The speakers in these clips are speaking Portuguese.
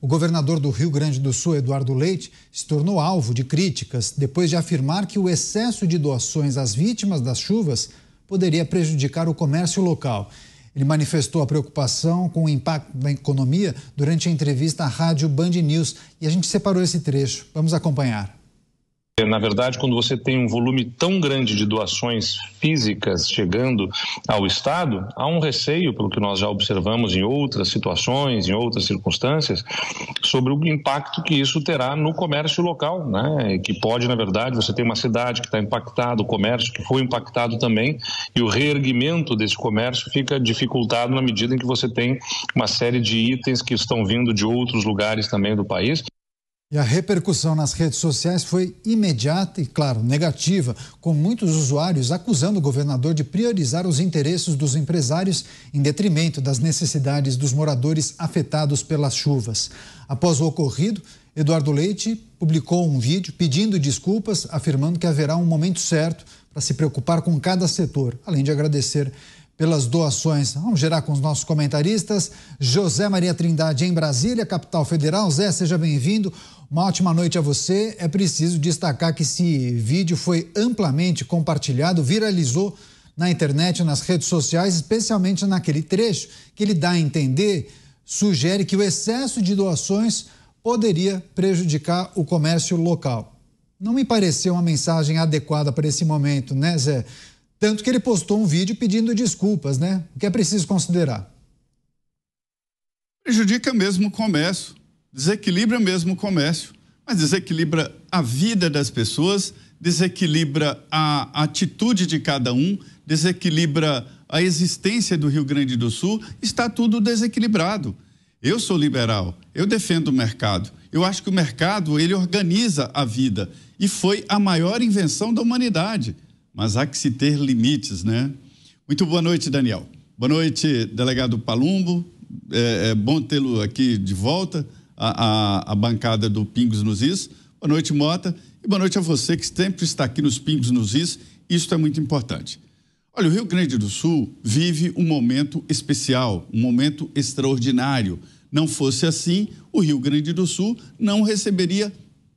O governador do Rio Grande do Sul, Eduardo Leite, se tornou alvo de críticas depois de afirmar que o excesso de doações às vítimas das chuvas poderia prejudicar o comércio local. Ele manifestou a preocupação com o impacto na economia durante a entrevista à rádio Band News e a gente separou esse trecho. Vamos acompanhar na verdade, quando você tem um volume tão grande de doações físicas chegando ao Estado, há um receio, pelo que nós já observamos em outras situações, em outras circunstâncias, sobre o impacto que isso terá no comércio local, né? que pode, na verdade, você tem uma cidade que está impactada, o comércio que foi impactado também, e o reerguimento desse comércio fica dificultado na medida em que você tem uma série de itens que estão vindo de outros lugares também do país. E a repercussão nas redes sociais foi imediata e, claro, negativa, com muitos usuários acusando o governador de priorizar os interesses dos empresários em detrimento das necessidades dos moradores afetados pelas chuvas. Após o ocorrido, Eduardo Leite publicou um vídeo pedindo desculpas, afirmando que haverá um momento certo para se preocupar com cada setor, além de agradecer pelas doações. Vamos gerar com os nossos comentaristas. José Maria Trindade, em Brasília, capital federal. Zé, seja bem-vindo. Uma ótima noite a você. É preciso destacar que esse vídeo foi amplamente compartilhado, viralizou na internet, nas redes sociais, especialmente naquele trecho que ele dá a entender, sugere que o excesso de doações poderia prejudicar o comércio local. Não me pareceu uma mensagem adequada para esse momento, né, Zé? Tanto que ele postou um vídeo pedindo desculpas, né? O que é preciso considerar? Prejudica mesmo o comércio, desequilibra mesmo o comércio, mas desequilibra a vida das pessoas, desequilibra a atitude de cada um, desequilibra a existência do Rio Grande do Sul, está tudo desequilibrado. Eu sou liberal, eu defendo o mercado. Eu acho que o mercado, ele organiza a vida e foi a maior invenção da humanidade mas há que se ter limites, né? Muito boa noite, Daniel. Boa noite, delegado Palumbo. É, é bom tê-lo aqui de volta à, à, bancada do Pingos nos Is. Boa noite, Mota. E boa noite a você que sempre está aqui nos Pingos nos Is. Isso é muito importante. Olha, o Rio Grande do Sul vive um momento especial, um momento extraordinário. Não fosse assim, o Rio Grande do Sul não receberia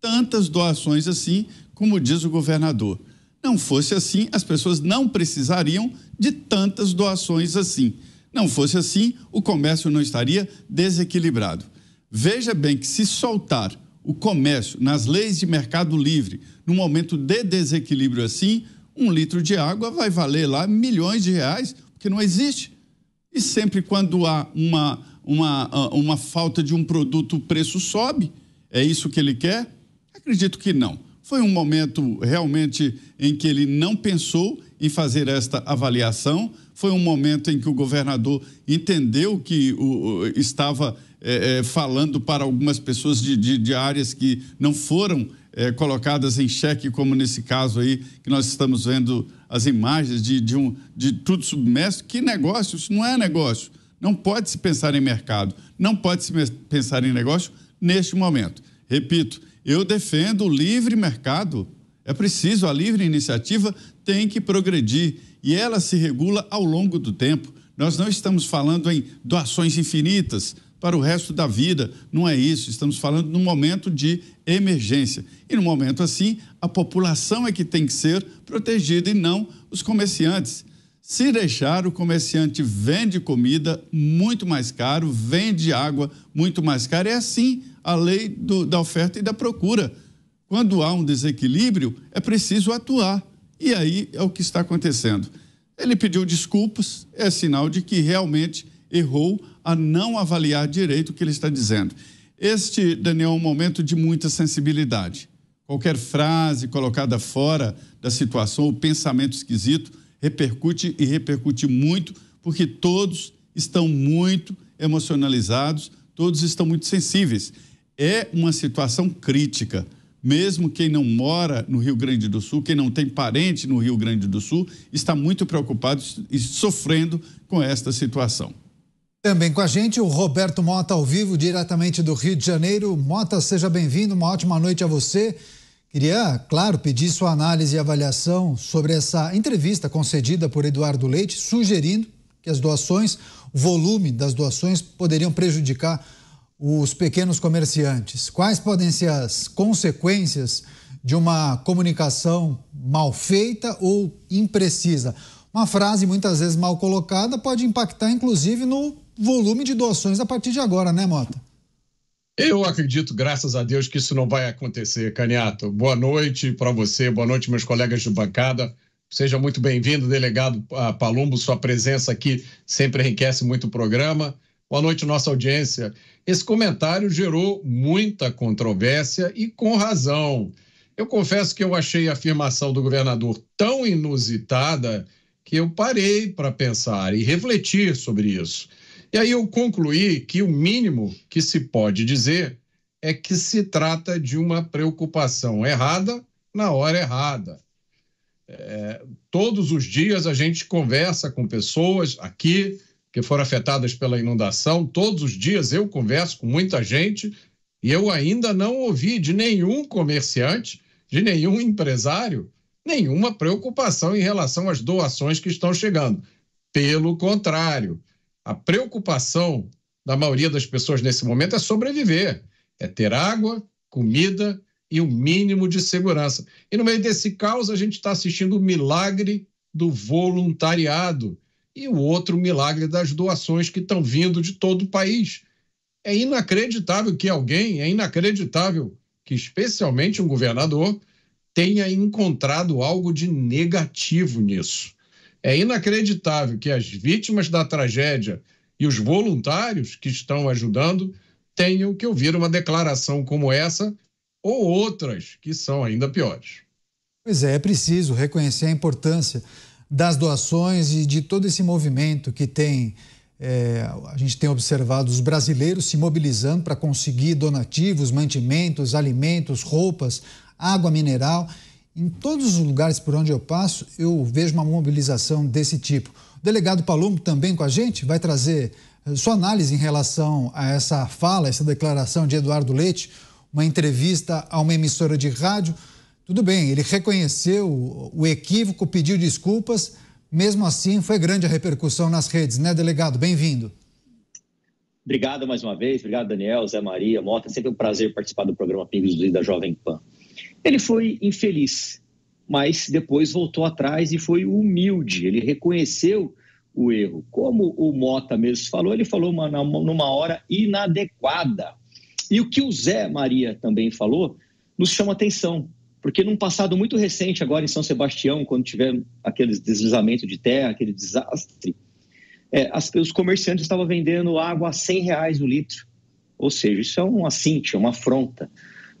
tantas doações assim, como diz o governador. Não fosse assim, as pessoas não precisariam de tantas doações assim. Não fosse assim, o comércio não estaria desequilibrado. Veja bem que se soltar o comércio nas leis de mercado livre, num momento de desequilíbrio assim, um litro de água vai valer lá milhões de reais, porque não existe. E sempre quando há uma, uma, ah, uma falta de um produto, o preço sobe. É isso que ele quer? Acredito que não. Foi um momento realmente em que ele não pensou em fazer esta avaliação. Foi um momento em que o governador entendeu que o, estava é, falando para algumas pessoas de, de, de áreas que não foram é, colocadas em xeque, como nesse caso aí, que nós estamos vendo as imagens de, de, um, de tudo submerso. Que negócio? Isso não é negócio. Não pode se pensar em mercado, não pode se pensar em negócio neste momento. Repito, eu defendo o livre mercado. É preciso, a livre iniciativa tem que progredir e ela se regula ao longo do tempo. Nós não estamos falando em doações infinitas para o resto da vida, não é isso. Estamos falando num momento de emergência. E num momento assim, a população é que tem que ser protegida e não os comerciantes. Se deixar, o comerciante vende comida muito mais caro, vende água muito mais cara. É assim a lei do, da oferta e da procura. Quando há um desequilíbrio, é preciso atuar. E aí é o que está acontecendo. Ele pediu desculpas, é sinal de que realmente errou a não avaliar direito o que ele está dizendo. Este, Daniel, é um momento de muita sensibilidade. Qualquer frase colocada fora da situação, o pensamento esquisito, repercute e repercute muito, porque todos estão muito emocionalizados, todos estão muito sensíveis é uma situação crítica. Mesmo quem não mora no Rio Grande do Sul, quem não tem parente no Rio Grande do Sul, está muito preocupado e sofrendo com esta situação. Também com a gente o Roberto Mota ao vivo, diretamente do Rio de Janeiro. Mota, seja bem-vindo, uma ótima noite a você. Queria, claro, pedir sua análise e avaliação sobre essa entrevista concedida por Eduardo Leite, sugerindo que as doações, o volume das doações, poderiam prejudicar os pequenos comerciantes? Quais podem ser as consequências de uma comunicação mal feita ou imprecisa? Uma frase muitas vezes mal colocada pode impactar, inclusive, no volume de doações a partir de agora, né, Mota? Eu acredito, graças a Deus, que isso não vai acontecer, Caniato. Boa noite para você, boa noite, meus colegas de bancada. Seja muito bem-vindo, delegado ah, Palumbo. Sua presença aqui sempre enriquece muito o programa. Boa noite, nossa audiência. Esse comentário gerou muita controvérsia e com razão. Eu confesso que eu achei a afirmação do governador tão inusitada que eu parei para pensar e refletir sobre isso. E aí eu concluí que o mínimo que se pode dizer é que se trata de uma preocupação errada na hora errada. É, todos os dias a gente conversa com pessoas aqui que foram afetadas pela inundação. Todos os dias eu converso com muita gente e eu ainda não ouvi de nenhum comerciante, de nenhum empresário, nenhuma preocupação em relação às doações que estão chegando. Pelo contrário, a preocupação da maioria das pessoas nesse momento é sobreviver, é ter água, comida e o um mínimo de segurança. E no meio desse caos, a gente está assistindo o milagre do voluntariado, e o outro milagre das doações que estão vindo de todo o país. É inacreditável que alguém, é inacreditável que especialmente um governador tenha encontrado algo de negativo nisso. É inacreditável que as vítimas da tragédia e os voluntários que estão ajudando tenham que ouvir uma declaração como essa ou outras que são ainda piores. Pois é, é preciso reconhecer a importância das doações e de todo esse movimento que tem. É, a gente tem observado os brasileiros se mobilizando para conseguir donativos, mantimentos, alimentos, roupas, água mineral. Em todos os lugares por onde eu passo, eu vejo uma mobilização desse tipo. O delegado Palumbo também com a gente vai trazer eh, sua análise em relação a essa fala, essa declaração de Eduardo Leite, uma entrevista a uma emissora de rádio. Tudo bem, ele reconheceu o equívoco, pediu desculpas, mesmo assim foi grande a repercussão nas redes, né, delegado? Bem-vindo. Obrigado mais uma vez, obrigado Daniel, Zé Maria, Mota, sempre um prazer participar do programa Pingos do da Jovem Pan. Ele foi infeliz, mas depois voltou atrás e foi humilde, ele reconheceu o erro. Como o Mota mesmo falou, ele falou uma, numa hora inadequada. E o que o Zé Maria também falou nos chama atenção. Porque num passado muito recente, agora em São Sebastião, quando tiveram aquele deslizamento de terra, aquele desastre, é, as, os comerciantes estavam vendendo água a 100 reais o litro. Ou seja, isso é uma é uma afronta.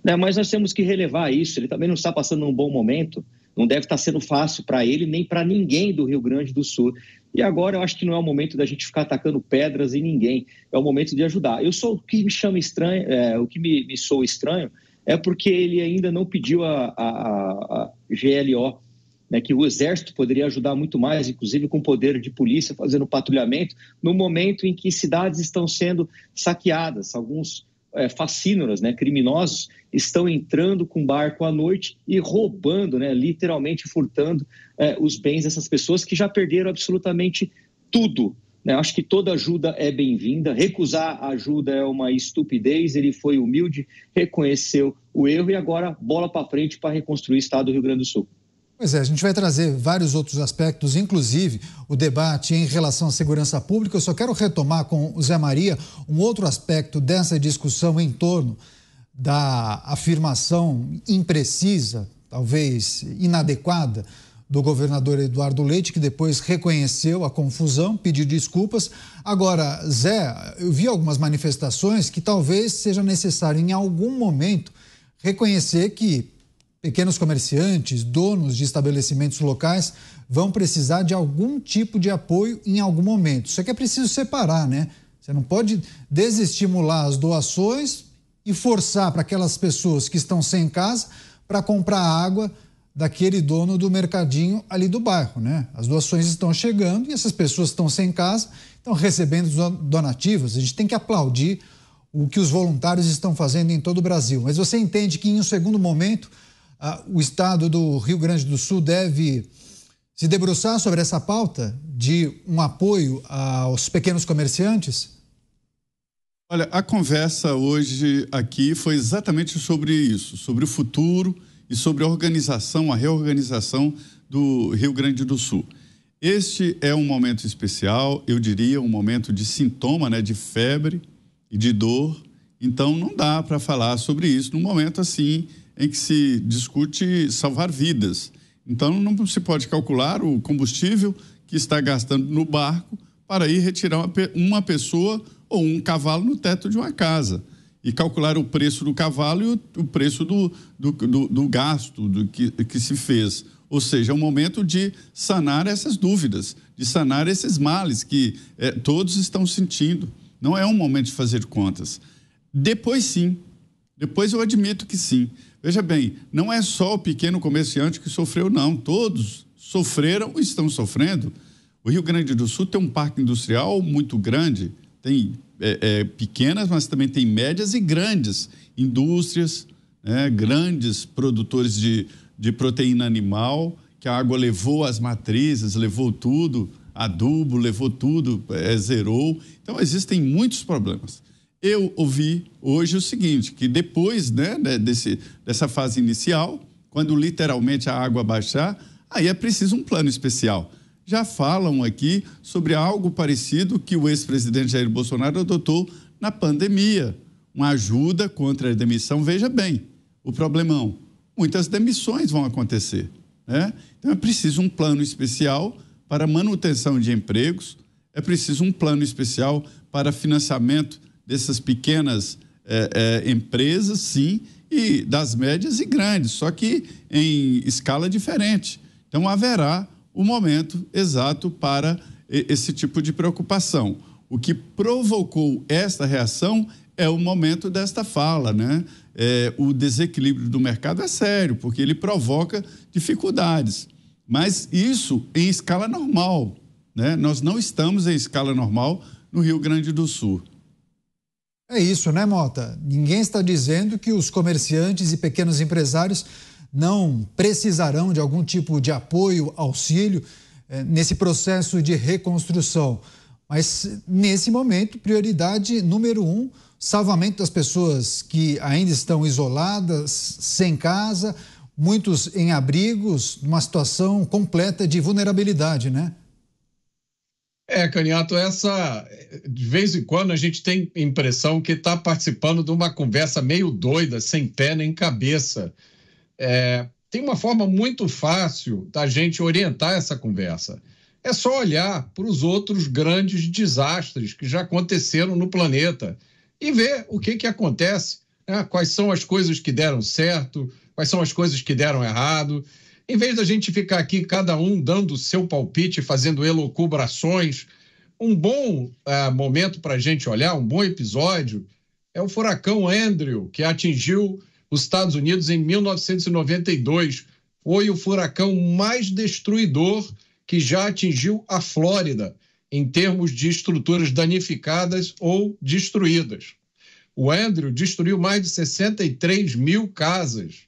Né? Mas nós temos que relevar isso. Ele também não está passando um bom momento. Não deve estar sendo fácil para ele nem para ninguém do Rio Grande do Sul. E agora eu acho que não é o momento da gente ficar atacando pedras em ninguém. É o momento de ajudar. Eu sou o que me chama estranho, é, o que me, me estranho é porque ele ainda não pediu a, a, a GLO, né, que o Exército poderia ajudar muito mais, inclusive com poder de polícia fazendo patrulhamento, no momento em que cidades estão sendo saqueadas, alguns é, facínoras, né, criminosos, estão entrando com barco à noite e roubando, né, literalmente furtando é, os bens dessas pessoas que já perderam absolutamente tudo. Né? Eu acho que toda ajuda é bem-vinda. Recusar ajuda é uma estupidez. Ele foi humilde, reconheceu o erro e agora bola para frente para reconstruir o estado do Rio Grande do Sul. Pois é, a gente vai trazer vários outros aspectos, inclusive o debate em relação à segurança pública. Eu só quero retomar com o Zé Maria um outro aspecto dessa discussão em torno da afirmação imprecisa, talvez inadequada, do governador Eduardo Leite, que depois reconheceu a confusão, pediu desculpas. Agora, Zé, eu vi algumas manifestações que talvez seja necessário, em algum momento, reconhecer que pequenos comerciantes, donos de estabelecimentos locais, vão precisar de algum tipo de apoio em algum momento. Isso é que é preciso separar, né? Você não pode desestimular as doações e forçar para aquelas pessoas que estão sem casa para comprar água daquele dono do mercadinho ali do bairro, né? As doações estão chegando e essas pessoas estão sem casa, estão recebendo donativos. A gente tem que aplaudir o que os voluntários estão fazendo em todo o Brasil. Mas você entende que em um segundo momento o estado do Rio Grande do Sul deve se debruçar sobre essa pauta de um apoio aos pequenos comerciantes? Olha, a conversa hoje aqui foi exatamente sobre isso, sobre o futuro e sobre a organização, a reorganização do Rio Grande do Sul. Este é um momento especial, eu diria, um momento de sintoma, né, de febre e de dor. Então, não dá para falar sobre isso num momento assim em que se discute salvar vidas. Então, não se pode calcular o combustível que está gastando no barco para ir retirar uma pessoa ou um cavalo no teto de uma casa e calcularam o preço do cavalo e o, preço do, do, do, do gasto do que, que se fez. Ou seja, é o momento de sanar essas dúvidas, de sanar esses males que é, todos estão sentindo. Não é um momento de fazer contas. Depois sim, depois eu admito que sim. Veja bem, não é só o pequeno comerciante que sofreu, não. Todos sofreram e estão sofrendo. O Rio Grande do Sul tem um parque industrial muito grande tem é, é, pequenas, mas também tem médias e grandes indústrias, né? grandes produtores de, de proteína animal, que a água levou as matrizes, levou tudo, adubo, levou tudo, é, zerou. Então, existem muitos problemas. Eu ouvi hoje o seguinte, que depois né, né desse, dessa fase inicial, quando literalmente a água baixar, aí é preciso um plano especial já falam aqui sobre algo parecido que o ex-presidente Jair Bolsonaro adotou na pandemia, uma ajuda contra a demissão. Veja bem, o problemão, muitas demissões vão acontecer, né? Então é preciso um plano especial para manutenção de empregos, é preciso um plano especial para financiamento dessas pequenas é, é, empresas, sim, e das médias e grandes, só que em escala diferente. Então haverá o momento exato para esse tipo de preocupação. O que provocou esta reação é o momento desta fala, né? É, o desequilíbrio do mercado é sério, porque ele provoca dificuldades. Mas isso em escala normal, né? Nós não estamos em escala normal no Rio Grande do Sul. É isso, né, Mota? Ninguém está dizendo que os comerciantes e pequenos empresários não precisarão de algum tipo de apoio, auxílio eh, nesse processo de reconstrução. Mas, nesse momento, prioridade número um: salvamento das pessoas que ainda estão isoladas, sem casa, muitos em abrigos, numa situação completa de vulnerabilidade, né? É, Caniato, essa de vez em quando a gente tem impressão que está participando de uma conversa meio doida, sem pé nem cabeça. É, tem uma forma muito fácil da gente orientar essa conversa. É só olhar para os outros grandes desastres que já aconteceram no planeta e ver o que, que acontece, né? quais são as coisas que deram certo, quais são as coisas que deram errado. Em vez da gente ficar aqui, cada um dando o seu palpite, fazendo elocubrações, um bom é, momento para a gente olhar, um bom episódio, é o furacão Andrew, que atingiu os Estados Unidos em 1992. Foi o furacão mais destruidor que já atingiu a Flórida em termos de estruturas danificadas ou destruídas. O Andrew destruiu mais de 63 mil casas,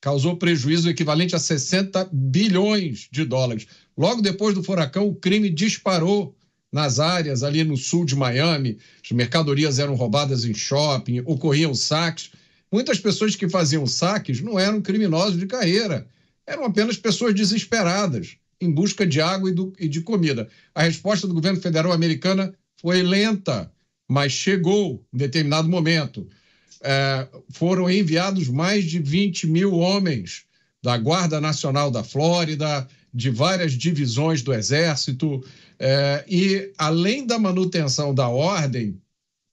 causou prejuízo equivalente a 60 bilhões de dólares. Logo depois do furacão, o crime disparou nas áreas ali no sul de Miami. As mercadorias eram roubadas em shopping, ocorriam saques Muitas pessoas que faziam saques não eram criminosos de carreira, eram apenas pessoas desesperadas em busca de água e, do, e de comida. A resposta do governo federal americano foi lenta, mas chegou em determinado momento. É, foram enviados mais de 20 mil homens da Guarda Nacional da Flórida, de várias divisões do Exército, é, e além da manutenção da ordem,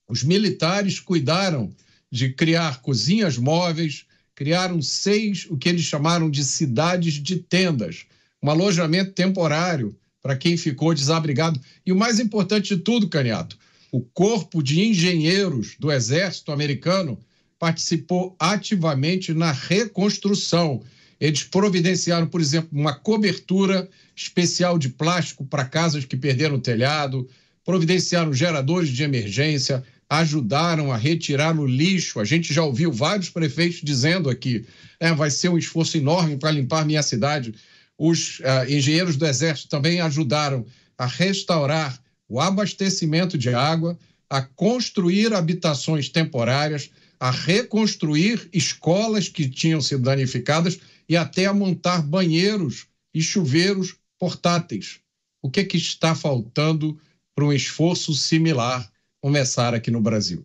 os militares cuidaram de criar cozinhas móveis, criaram seis, o que eles chamaram de cidades de tendas, um alojamento temporário para quem ficou desabrigado. E o mais importante de tudo, Caniato, o Corpo de Engenheiros do Exército Americano participou ativamente na reconstrução. Eles providenciaram, por exemplo, uma cobertura especial de plástico para casas que perderam o telhado, providenciaram geradores de emergência, ajudaram a retirar o lixo. A gente já ouviu vários prefeitos dizendo aqui: é, vai ser um esforço enorme para limpar minha cidade. Os uh, engenheiros do Exército também ajudaram a restaurar o abastecimento de água, a construir habitações temporárias, a reconstruir escolas que tinham sido danificadas e até a montar banheiros e chuveiros portáteis. O que, é que está faltando para um esforço similar começar aqui no Brasil.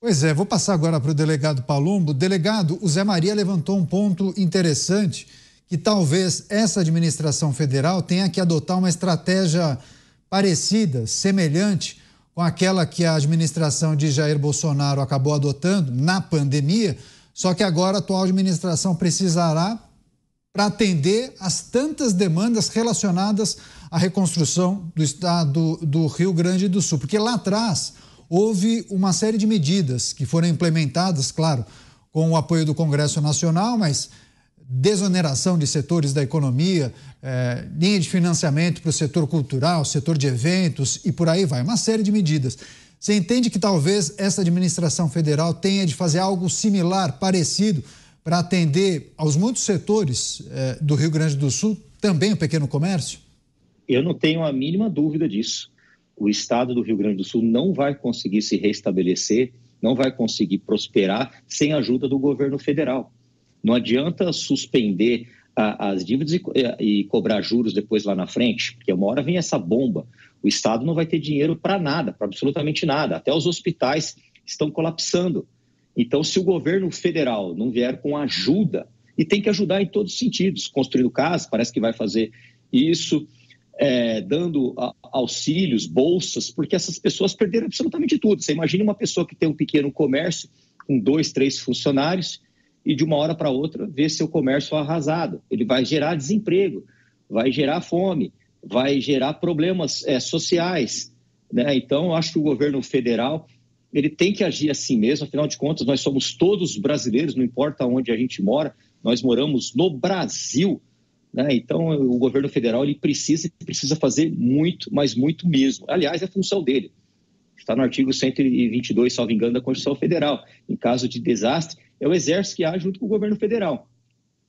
Pois é, vou passar agora para o delegado Palumbo. Delegado, o Zé Maria levantou um ponto interessante, que talvez essa administração federal tenha que adotar uma estratégia parecida, semelhante com aquela que a administração de Jair Bolsonaro acabou adotando na pandemia, só que agora a atual administração precisará para atender as tantas demandas relacionadas a reconstrução do estado do Rio Grande do Sul, porque lá atrás houve uma série de medidas que foram implementadas, claro, com o apoio do Congresso Nacional, mas desoneração de setores da economia, é, linha de financiamento para o setor cultural, setor de eventos e por aí vai, uma série de medidas. Você entende que talvez essa administração federal tenha de fazer algo similar, parecido, para atender aos muitos setores é, do Rio Grande do Sul, também o pequeno comércio? Eu não tenho a mínima dúvida disso. O estado do Rio Grande do Sul não vai conseguir se restabelecer, não vai conseguir prosperar sem a ajuda do governo federal. Não adianta suspender a, as dívidas e, e, cobrar juros depois lá na frente, porque uma hora vem essa bomba. O Estado não vai ter dinheiro para nada, para absolutamente nada. Até os hospitais estão colapsando. Então, se o governo federal não vier com ajuda, e tem que ajudar em todos os sentidos, construindo casas, parece que vai fazer isso, é, dando auxílios, bolsas, porque essas pessoas perderam absolutamente tudo. Você imagina uma pessoa que tem um pequeno comércio com dois, três funcionários e de uma hora para outra vê seu comércio arrasado. Ele vai gerar desemprego, vai gerar fome, vai gerar problemas é, sociais. Né? Então, eu acho que o governo federal ele tem que agir assim mesmo. Afinal de contas, nós somos todos brasileiros, não importa onde a gente mora. Nós moramos no Brasil né? Então, o governo federal ele precisa, precisa fazer muito, mas muito mesmo. Aliás, é função dele. Está no artigo 122, salvo engano, da Constituição Federal. Em caso de desastre, é o Exército que age junto com o governo federal.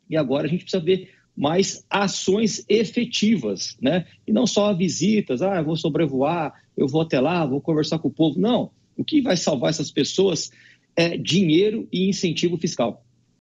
E agora a gente precisa ver mais ações efetivas, né? E não só visitas, ah, eu vou sobrevoar, eu vou até lá, vou conversar com o povo. Não. O que vai salvar essas pessoas é dinheiro e incentivo fiscal.